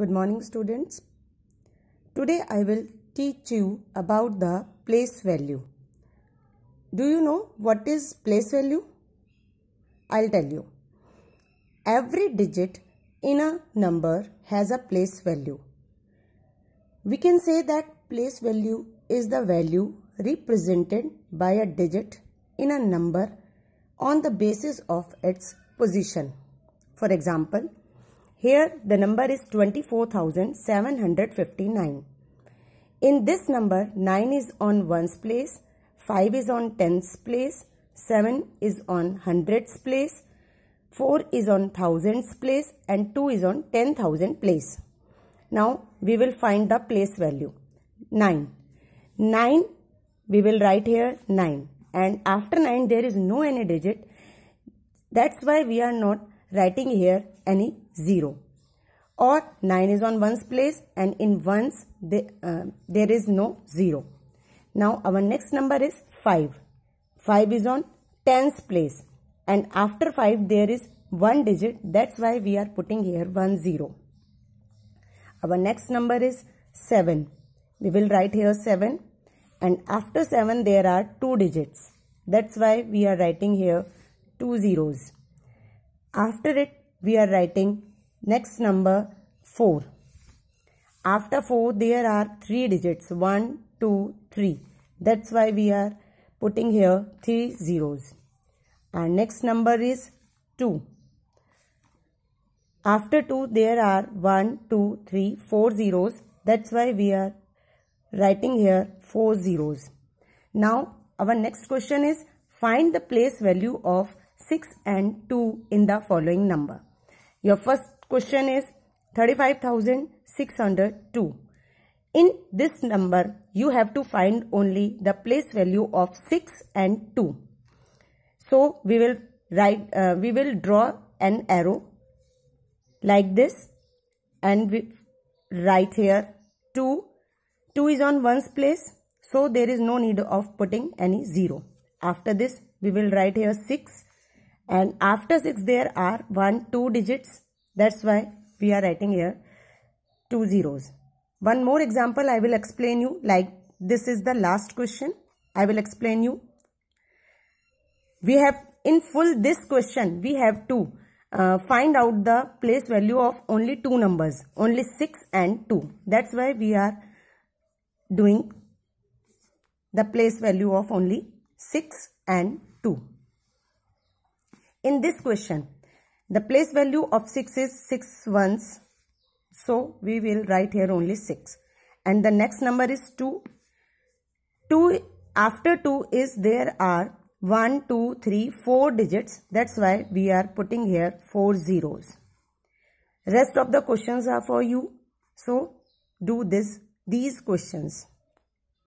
Good morning students. Today I will teach you about the place value. Do you know what is place value? I'll tell you. Every digit in a number has a place value. We can say that place value is the value represented by a digit in a number on the basis of its position. For example, here the number is 24,759. In this number 9 is on 1's place, 5 is on 10's place, 7 is on 100's place, 4 is on 1000's place and 2 is on 10,000 place. Now we will find the place value. 9. 9 we will write here 9 and after 9 there is no any digit. That's why we are not writing here any 0 or 9 is on 1's place and in 1's they, uh, there is no 0. Now our next number is 5. 5 is on 10's place and after 5 there is 1 digit that's why we are putting here 1 0. Our next number is 7. We will write here 7 and after 7 there are 2 digits that's why we are writing here 2 zeros. After it, we are writing next number 4. After 4, there are 3 digits 1, 2, 3. That's why we are putting here 3 zeros. Our next number is 2. After 2, there are 1, 2, 3, 4 zeros. That's why we are writing here 4 zeros. Now, our next question is find the place value of 6 and 2 in the following number. Your first question is 35,602. In this number, you have to find only the place value of 6 and 2. So, we will write, uh, we will draw an arrow like this and we write here 2. 2 is on 1's place. So, there is no need of putting any 0. After this, we will write here 6 and after 6 there are 1 2 digits that's why we are writing here two zeros one more example i will explain you like this is the last question i will explain you we have in full this question we have to uh, find out the place value of only two numbers only 6 and 2 that's why we are doing the place value of only 6 and 2 in this question the place value of 6 is 6 ones so we will write here only 6 and the next number is 2 2 after 2 is there are 1 2 3 4 digits that's why we are putting here 4 zeros rest of the questions are for you so do this these questions